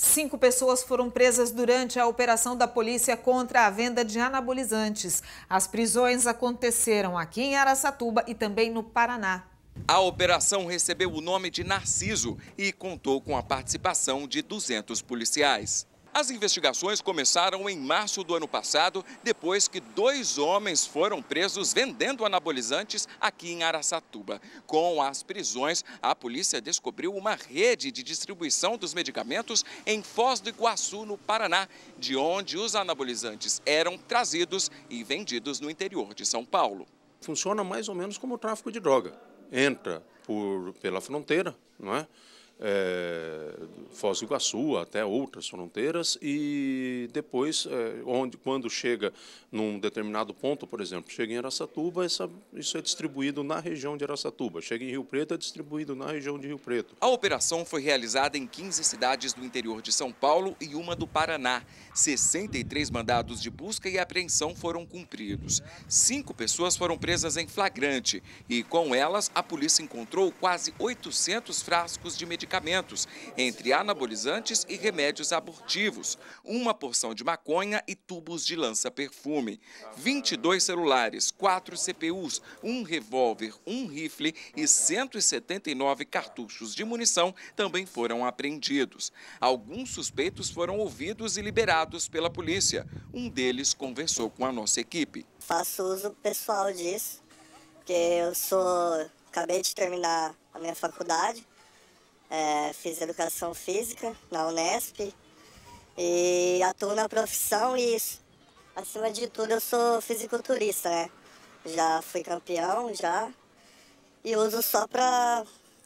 Cinco pessoas foram presas durante a operação da polícia contra a venda de anabolizantes. As prisões aconteceram aqui em Araçatuba e também no Paraná. A operação recebeu o nome de Narciso e contou com a participação de 200 policiais. As investigações começaram em março do ano passado, depois que dois homens foram presos vendendo anabolizantes aqui em Araçatuba. Com as prisões, a polícia descobriu uma rede de distribuição dos medicamentos em Foz do Iguaçu, no Paraná, de onde os anabolizantes eram trazidos e vendidos no interior de São Paulo. Funciona mais ou menos como o tráfico de droga. Entra por, pela fronteira, não é? É, Foz do Iguaçu até outras fronteiras e depois, é, onde, quando chega num determinado ponto, por exemplo, chega em Araçatuba, isso é distribuído na região de Araçatuba. Chega em Rio Preto, é distribuído na região de Rio Preto. A operação foi realizada em 15 cidades do interior de São Paulo e uma do Paraná. 63 mandados de busca e apreensão foram cumpridos. Cinco pessoas foram presas em flagrante e, com elas, a polícia encontrou quase 800 frascos de medicamentos, entre entre anabolizantes e remédios abortivos, uma porção de maconha e tubos de lança-perfume, 22 celulares, 4 CPUs, um revólver, um rifle e 179 cartuchos de munição também foram apreendidos. Alguns suspeitos foram ouvidos e liberados pela polícia. Um deles conversou com a nossa equipe. Faço uso pessoal disso, porque eu sou. acabei de terminar a minha faculdade é, fiz educação física na Unesp e atuo na profissão e, acima de tudo, eu sou fisiculturista, né? Já fui campeão, já, e uso só para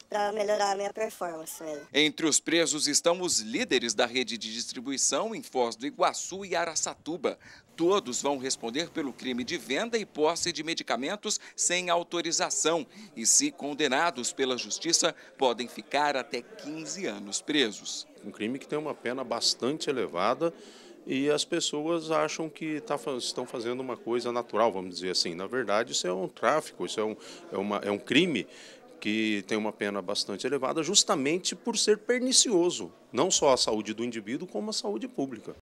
para melhorar a minha performance mesmo. Entre os presos estão os líderes da rede de distribuição em Foz do Iguaçu e Araçatuba. Todos vão responder pelo crime de venda e posse de medicamentos sem autorização e, se condenados pela justiça, podem ficar até 15 anos presos. Um crime que tem uma pena bastante elevada e as pessoas acham que tá, estão fazendo uma coisa natural, vamos dizer assim. Na verdade, isso é um tráfico, isso é um, é, uma, é um crime que tem uma pena bastante elevada justamente por ser pernicioso, não só à saúde do indivíduo, como à saúde pública.